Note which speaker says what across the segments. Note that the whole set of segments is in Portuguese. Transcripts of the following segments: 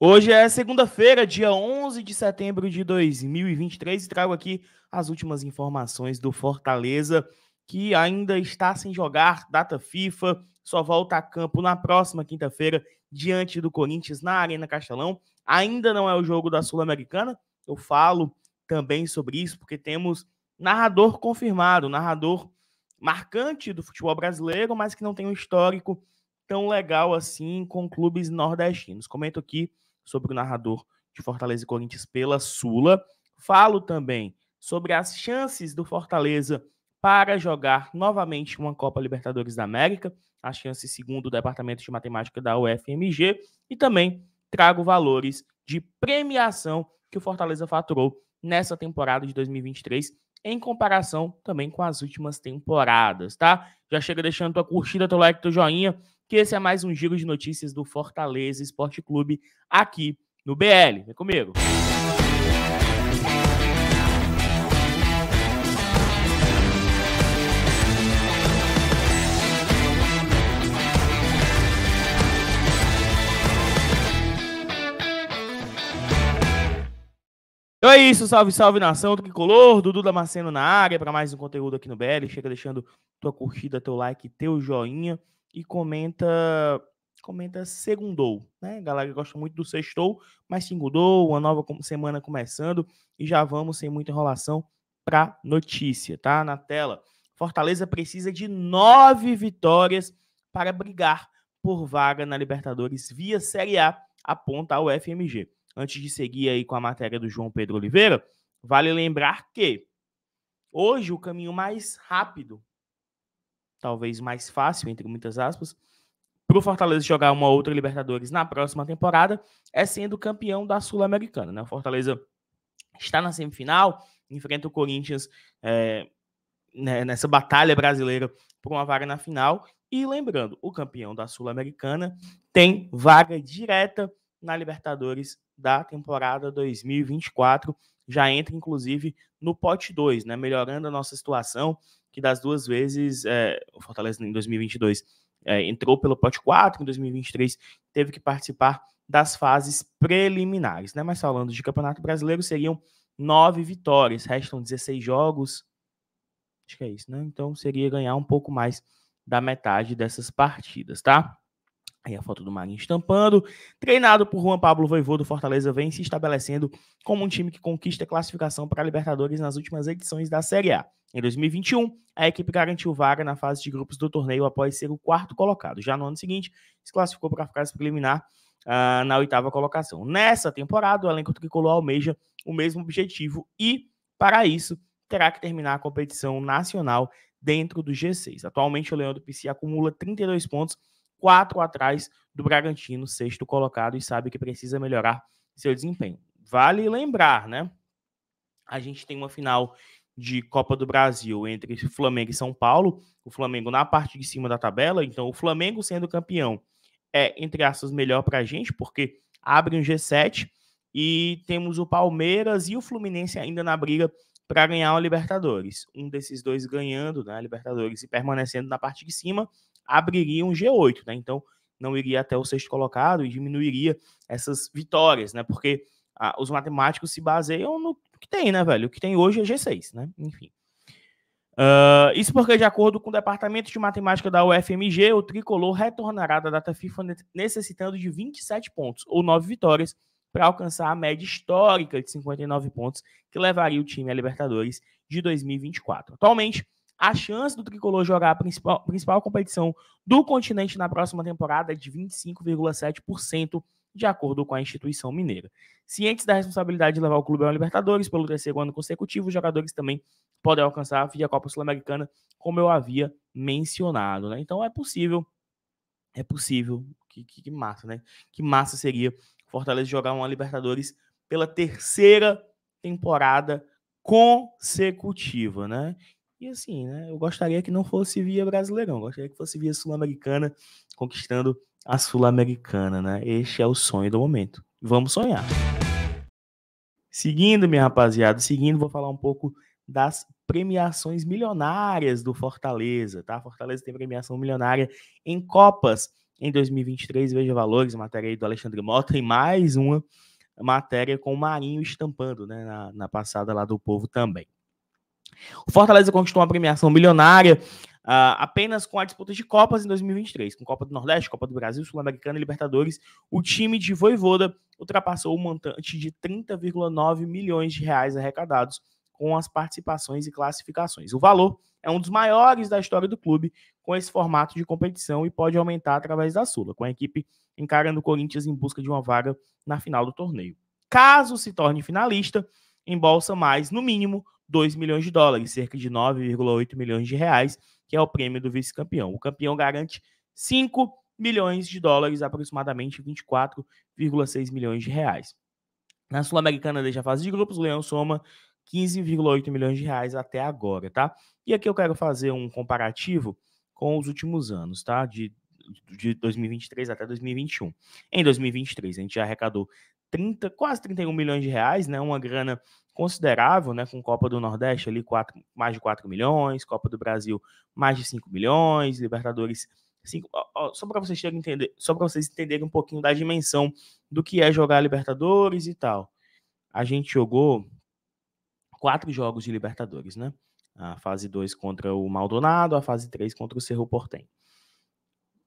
Speaker 1: Hoje é segunda-feira, dia 11 de setembro de 2023 e trago aqui as últimas informações do Fortaleza, que ainda está sem jogar data FIFA, só volta a campo na próxima quinta-feira diante do Corinthians na Arena Castelão. Ainda não é o jogo da Sul-Americana. Eu falo também sobre isso porque temos narrador confirmado, narrador marcante do futebol brasileiro, mas que não tem um histórico tão legal assim com clubes nordestinos. Comento aqui sobre o narrador de Fortaleza e Corinthians pela Sula. Falo também sobre as chances do Fortaleza para jogar novamente uma Copa Libertadores da América, as chances segundo o Departamento de Matemática da UFMG, e também trago valores de premiação que o Fortaleza faturou nessa temporada de 2023 em comparação também com as últimas temporadas, tá? Já chega deixando tua curtida, teu like, teu joinha, que esse é mais um giro de notícias do Fortaleza Esporte Clube aqui no BL. Vem comigo. Então é isso, salve, salve nação do que color. Dudu Damasceno na área para mais um conteúdo aqui no BL. Chega deixando tua curtida, teu like, teu joinha e comenta comenta segundou, né? A galera gosta muito do sextou, mas segundou, uma nova semana começando e já vamos sem muita enrolação para notícia, tá? Na tela. Fortaleza precisa de nove vitórias para brigar por vaga na Libertadores via Série A, aponta o FMG. Antes de seguir aí com a matéria do João Pedro Oliveira, vale lembrar que hoje o caminho mais rápido talvez mais fácil, entre muitas aspas, para o Fortaleza jogar uma outra Libertadores na próxima temporada é sendo campeão da Sul-Americana. Né? O Fortaleza está na semifinal, enfrenta o Corinthians é, né, nessa batalha brasileira por uma vaga na final. E lembrando, o campeão da Sul-Americana tem vaga direta na Libertadores da temporada 2024. Já entra, inclusive, no pote 2, né? melhorando a nossa situação, que das duas vezes, é, o Fortaleza em 2022 é, eh, entrou pelo pote 4, em 2023 teve que participar das fases preliminares, né? Mas falando de Campeonato Brasileiro, seriam nove vitórias, restam 16 jogos, acho que é isso, né? Então seria ganhar um pouco mais da metade dessas partidas, tá? Aí a foto do Marinho estampando. Treinado por Juan Pablo do Fortaleza vem se estabelecendo como um time que conquista classificação para a Libertadores nas últimas edições da Série A. Em 2021, a equipe garantiu vaga na fase de grupos do torneio após ser o quarto colocado. Já no ano seguinte, se classificou para a fase preliminar uh, na oitava colocação. Nessa temporada, o elenco tricolor almeja o mesmo objetivo e, para isso, terá que terminar a competição nacional dentro do G6. Atualmente, o Leandro Pici acumula 32 pontos quatro atrás do Bragantino, sexto colocado, e sabe que precisa melhorar seu desempenho. Vale lembrar, né? A gente tem uma final de Copa do Brasil entre Flamengo e São Paulo. O Flamengo na parte de cima da tabela. Então, o Flamengo sendo campeão é, entre aspas, melhor para a gente, porque abre um G7 e temos o Palmeiras e o Fluminense ainda na briga para ganhar a Libertadores. Um desses dois ganhando, né, a Libertadores e permanecendo na parte de cima, abriria um G8, né? Então não iria até o sexto colocado e diminuiria essas vitórias, né? Porque os matemáticos se baseiam no que tem, né, velho? O que tem hoje é G6, né? Enfim. Uh, isso porque, de acordo com o Departamento de Matemática da UFMG, o tricolor retornará da data FIFA necessitando de 27 pontos ou 9 vitórias para alcançar a média histórica de 59 pontos que levaria o time à Libertadores de 2024. Atualmente, a chance do tricolor jogar a principal, principal competição do continente na próxima temporada é de 25,7%, de acordo com a instituição mineira. Cientes da responsabilidade de levar o clube ao Libertadores pelo terceiro ano consecutivo, os jogadores também podem alcançar a via Copa Sul-Americana, como eu havia mencionado. Né? Então é possível, é possível. Que, que, que massa, né? Que massa seria Fortaleza jogar uma Libertadores pela terceira temporada consecutiva, né? E assim, né? Eu gostaria que não fosse via Brasileirão, gostaria que fosse via Sul-Americana, conquistando a Sul-Americana, né? Este é o sonho do momento. Vamos sonhar. Seguindo, minha rapaziada, seguindo, vou falar um pouco das premiações milionárias do Fortaleza, tá? Fortaleza tem premiação milionária em Copas em 2023, veja valores, matéria aí do Alexandre Mota e mais uma matéria com o Marinho estampando, né, na, na passada lá do povo também. O Fortaleza conquistou uma premiação milionária uh, apenas com a disputa de Copas em 2023, com Copa do Nordeste, Copa do Brasil, Sul-Americana e Libertadores. O time de Voivoda ultrapassou o montante de 30,9 milhões de reais arrecadados com as participações e classificações. O valor é um dos maiores da história do clube com esse formato de competição e pode aumentar através da Sula, com a equipe encarando o Corinthians em busca de uma vaga na final do torneio. Caso se torne finalista, embolsa mais, no mínimo, 2 milhões de dólares, cerca de 9,8 milhões de reais, que é o prêmio do vice-campeão. O campeão garante 5 milhões de dólares, aproximadamente 24,6 milhões de reais. Na Sul-Americana, desde a fase de grupos, o Leão soma 15,8 milhões de reais até agora, tá? E aqui eu quero fazer um comparativo com os últimos anos, tá? De, de 2023 até 2021. Em 2023, a gente já arrecadou 30, quase 31 milhões de reais, né? Uma grana considerável, né? Com Copa do Nordeste ali, quatro mais de 4 milhões, Copa do Brasil, mais de 5 milhões, Libertadores, Ó, ó, só para vocês terem entender, só para vocês entenderem um pouquinho da dimensão do que é jogar Libertadores e tal. A gente jogou quatro jogos de Libertadores, né? A fase 2 contra o Maldonado, a fase 3 contra o Cerro Portem.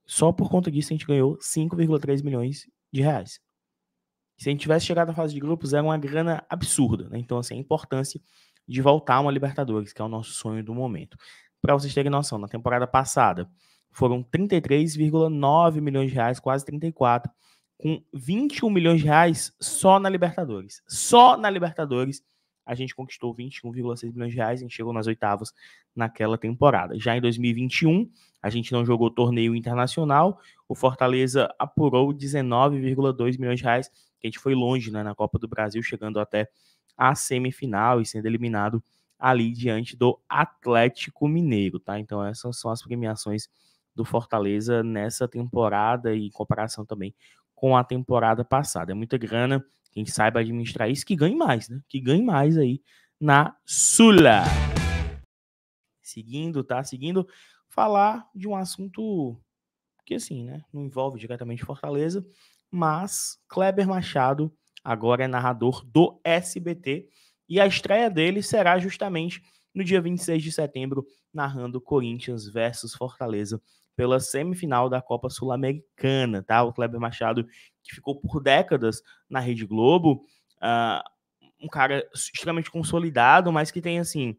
Speaker 1: Só por conta disso a gente ganhou 5,3 milhões de reais se a gente tivesse chegado na fase de grupos, era uma grana absurda. Né? Então, assim, a importância de voltar a uma Libertadores, que é o nosso sonho do momento. Para vocês terem noção, na temporada passada foram 33,9 milhões de reais, quase 34, com 21 milhões de reais só na Libertadores. Só na Libertadores a gente conquistou 21,6 milhões de reais, a gente chegou nas oitavas naquela temporada. Já em 2021, a gente não jogou torneio internacional, o Fortaleza apurou 19,2 milhões de reais, que a gente foi longe né, na Copa do Brasil, chegando até a semifinal e sendo eliminado ali diante do Atlético Mineiro, tá? Então essas são as premiações do Fortaleza nessa temporada e em comparação também com a temporada passada. É muita grana, quem saiba administrar isso, que ganhe mais, né? Que ganhe mais aí na Sula. Seguindo, tá? Seguindo, falar de um assunto que, assim, né? Não envolve diretamente Fortaleza, mas Kleber Machado agora é narrador do SBT e a estreia dele será justamente no dia 26 de setembro, narrando Corinthians versus Fortaleza pela semifinal da Copa Sul-Americana, tá? O Kleber Machado, que ficou por décadas na Rede Globo, uh, um cara extremamente consolidado, mas que tem assim.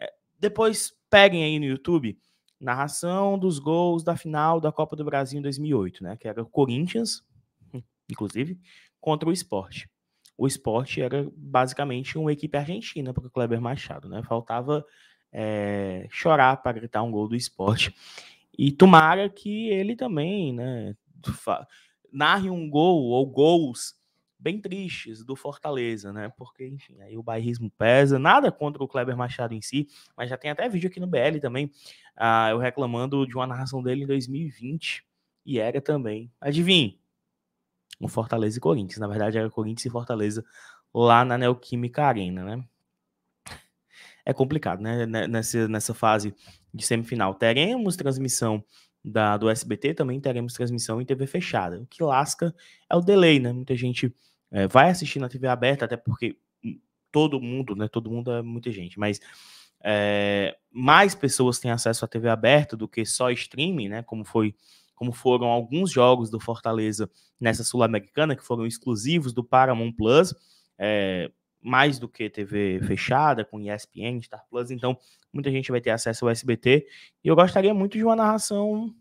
Speaker 1: Eh, depois peguem aí no YouTube narração dos gols da final da Copa do Brasil em 2008, né? Que era o Corinthians, inclusive, contra o esporte. O esporte era basicamente uma equipe argentina para o Kleber Machado, né? Faltava é, chorar para gritar um gol do esporte. E tomara que ele também, né, narre um gol ou gols bem tristes do Fortaleza, né? Porque, enfim, aí o bairrismo pesa. Nada contra o Kleber Machado em si, mas já tem até vídeo aqui no BL também, uh, eu reclamando de uma narração dele em 2020. E era também, adivinhe, o Fortaleza e Corinthians. Na verdade, era Corinthians e Fortaleza lá na Neoquímica Arena, né? é complicado, né, né? Nessa, nessa fase de semifinal. Teremos transmissão da, do SBT, também teremos transmissão em TV fechada. O que lasca é o delay, né? Muita gente é, vai assistir na TV aberta, até porque todo mundo, né? Todo mundo é muita gente, mas é, mais pessoas têm acesso à TV aberta do que só streaming, né? Como foi como foram alguns jogos do Fortaleza nessa Sul-Americana, que foram exclusivos do Paramount Plus. É, mais do que TV fechada, com ESPN, Star Plus, então muita gente vai ter acesso ao SBT. E eu gostaria muito de uma narração,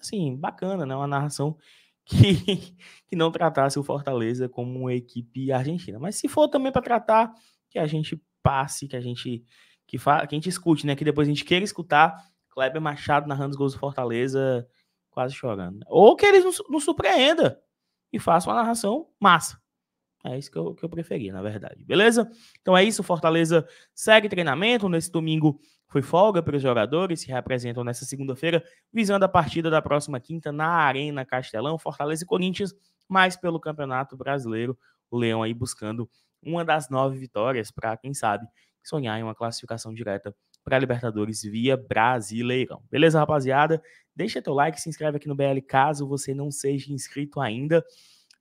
Speaker 1: assim, bacana, né? Uma narração que, que não tratasse o Fortaleza como uma equipe argentina. Mas se for também para tratar, que a gente passe, que a gente que, fa, que a gente escute, né? Que depois a gente queira escutar Kleber Machado narrando os gols do Fortaleza, quase chorando. Ou que eles nos surpreenda e façam uma narração massa. É isso que eu, que eu preferia na verdade. Beleza? Então é isso. Fortaleza segue treinamento. Nesse domingo foi folga para os jogadores, se representam nessa segunda-feira, visando a partida da próxima quinta na Arena Castelão, Fortaleza e Corinthians, mais pelo Campeonato Brasileiro, o Leão aí buscando uma das nove vitórias para, quem sabe, sonhar em uma classificação direta para Libertadores via Brasileirão. Beleza, rapaziada? Deixa teu like, se inscreve aqui no BL caso você não seja inscrito ainda.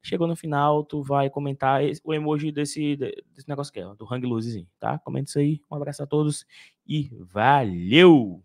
Speaker 1: Chegou no final, tu vai comentar o emoji desse, desse negócio que é, do Hang Losezinho, tá? Comenta isso aí. Um abraço a todos e valeu!